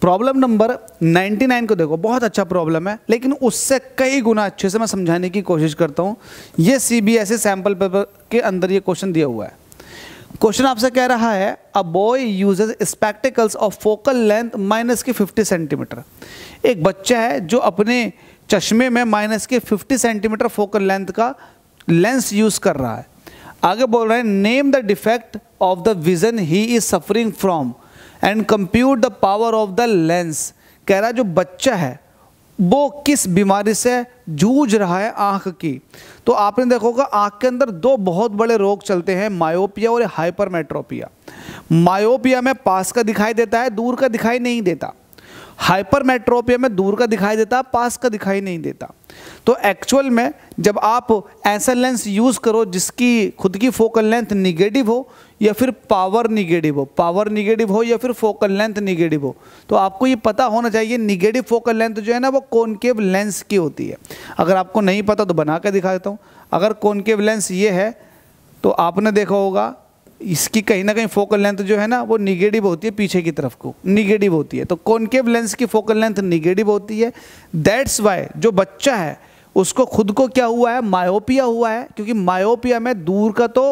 problem number 99 को देखो बहुत अच्छा प्रॉब्लम है लेकिन उससे कई गुना अच्छे से मैं समझाने की कोशिश करता हूँ ये C B S E sample paper के अंदर ये क्वेश्चन दिया हुआ है क्वेश्चन आपसे कह रहा है a boy uses spectacles of focal length minus की 50 सेंटीमीटर एक बच्चा है जो अपने चश्मे में माइनस के 50 सेंटीमीटर फोकल लेंथ का लेंस यूज कर रहा है आगे बोल रहे हैं name the defect of the vision he is suffering from and compute the power of the lens कह रहा है जो बच्चा है वो किस बीमारी से जूझ रहा है आँख की तो आपने देखोगा होगा आँख के अंदर दो बहुत बड़े रोग चलते हैं मायोपिया और हाइपरमेट्रोपिया मायोपिया में पास का दिखाई देता है दूर का दिखाई नहीं देता हाइपरमेट्रोपिया में दूर का दिखाई देता पास का दिखाई नहीं देता तो एक्चुअल में जब आप ऐसा लेंस यूज़ करो जिसकी खुद की फोकल लेंथ निगेटिव हो या फिर पावर निगेटिव हो पावर निगेटिव हो या फिर फोकल लेंथ निगेटिव हो तो आपको ये पता होना चाहिए निगेटिव फोकल लेंथ जो है ना वो कॉनकेव लेंस की होती है अगर आपको नहीं पता तो बना के दिखा देता हूँ अगर कॉनकेव लेंस ये है तो आपने देखा होगा इसकी कहीं ना कहीं फोकल लेंथ जो है ना वो निगेटिव होती है पीछे की तरफ को निगेटिव होती है तो कॉनकेव लेंस की फोकल लेंथ निगेटिव होती है दैट्स वाई जो बच्चा है उसको खुद को क्या हुआ है मायोपिया हुआ है क्योंकि मायोपिया में दूर का तो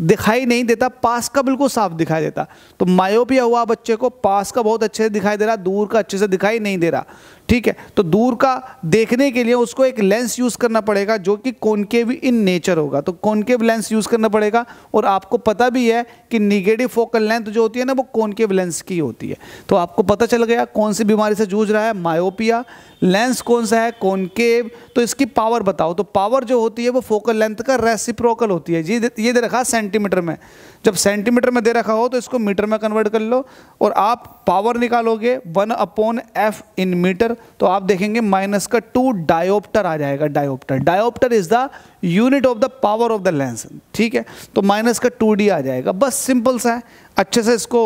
दिखाई नहीं देता पास का बिल्कुल साफ दिखाई देता तो मायोपिया हुआ बच्चे को पास का बहुत अच्छे से दिखाई दे रहा दूर का अच्छे से दिखाई नहीं दे रहा ठीक है तो दूर का देखने के लिए उसको एक लेंस यूज़ करना पड़ेगा जो कि कॉनकेव इन नेचर होगा तो कॉनकेव लेंस यूज़ करना पड़ेगा और आपको पता भी है कि निगेटिव फोकल लेंथ जो होती है ना वो कॉनकेव लेंस की होती है तो आपको पता चल गया कौन सी बीमारी से जूझ रहा है मायोपिया लेंस कौन सा है कॉनकेव तो इसकी पावर बताओ तो पावर जो होती है वो फोकल लेंथ का रेसिप्रोकल होती है जी ये दे रखा सेंटर सेंटीमीटर में जब सेंटीमीटर में दे रखा हो तो इसको मीटर में कन्वर्ट कर लो और आप पावर निकालोगे one upon F in metre तो आप देखेंगे माइनस का टू डायोप्टर आ जाएगा dioptre dioptre is the unit of the power of the lens ठीक है तो माइनस का टू डी आ जाएगा बस सिंपल सा है अच्छे से इसको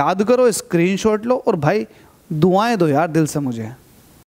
याद करो स्क्रीन लो और भाई दुआएं दो यार दिल से मुझे